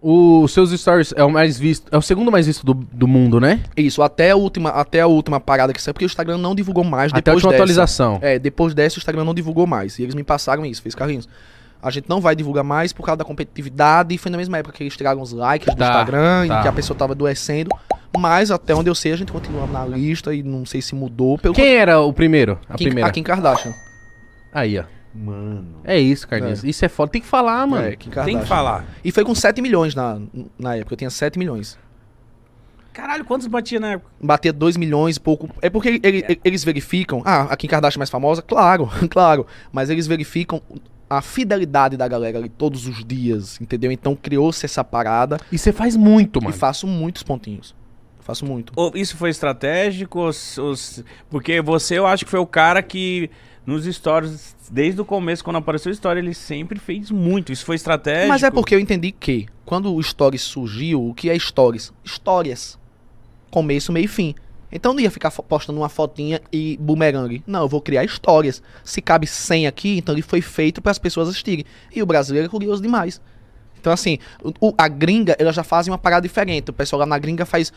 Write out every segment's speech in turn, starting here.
Os seus stories é o mais visto, é o segundo mais visto do, do mundo, né? Isso, até a última, até a última parada que saiu, porque o Instagram não divulgou mais até depois a última dessa. atualização. É, depois dessa o Instagram não divulgou mais. E eles me passaram isso, fez carrinhos. A gente não vai divulgar mais por causa da competitividade. E foi na mesma época que eles tiraram os likes do tá, Instagram tá. e que a pessoa tava adoecendo. Mas até onde eu sei, a gente continua na lista e não sei se mudou. Pelo Quem era o primeiro? A Kim, primeira. A Kim Kardashian. Aí, ó. Mano. É isso, Carlinhos. É. Isso é foda. Tem que falar, é, mano. É, que Tem que falar. E foi com 7 milhões na, na época. Eu tinha 7 milhões. Caralho, quantos batia na época? Batia 2 milhões e pouco. É porque ele, é. eles verificam. Ah, a Kim Kardashian é mais famosa? Claro, claro. Mas eles verificam a fidelidade da galera ali todos os dias, entendeu? Então criou-se essa parada. E você faz muito, mano. E faço muitos pontinhos. Faço muito. Isso foi estratégico? Porque você, eu acho que foi o cara que nos stories, desde o começo, quando apareceu o story, ele sempre fez muito. Isso foi estratégico. Mas é porque eu entendi que, quando o stories surgiu, o que é stories? Histórias. Começo, meio e fim. Então não ia ficar postando uma fotinha e bumerangue. Não, eu vou criar histórias. Se cabe 100 aqui, então ele foi feito para as pessoas assistirem. E o brasileiro é curioso demais. Então, assim, o, a gringa, ela já faz uma parada diferente. O pessoal lá na gringa faz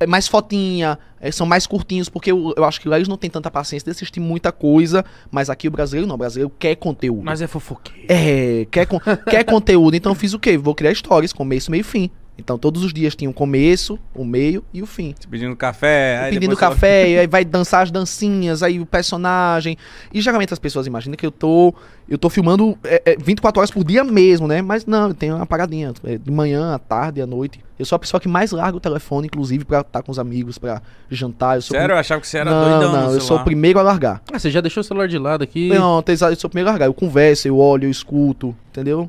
é mais fotinha, é, são mais curtinhos, porque eu, eu, acho que lá eles não têm tanta paciência de assistir muita coisa, mas aqui o brasileiro não, o brasileiro quer conteúdo. Mas é fofoqueiro. É, quer, quer conteúdo, então eu fiz o quê? Vou criar histórias, começo, meio e fim. Então todos os dias tinha o um começo, o meio e o fim. Se pedindo café, aí pedindo café, e aí vai dançar as dancinhas, aí o personagem. E geralmente as pessoas imaginam que eu tô eu tô filmando é, é, 24 horas por dia mesmo, né? Mas não, eu tenho uma paradinha, é, de manhã, à tarde, à noite. Eu sou a pessoa que mais larga o telefone, inclusive, pra estar tá com os amigos, pra jantar. Eu Sério? Prim... Eu achava que você era não, doidão Não, eu sou o primeiro a largar. Ah, você já deixou o celular de lado aqui? Não, eu sou o primeiro a largar. Eu converso, eu olho, eu escuto, entendeu?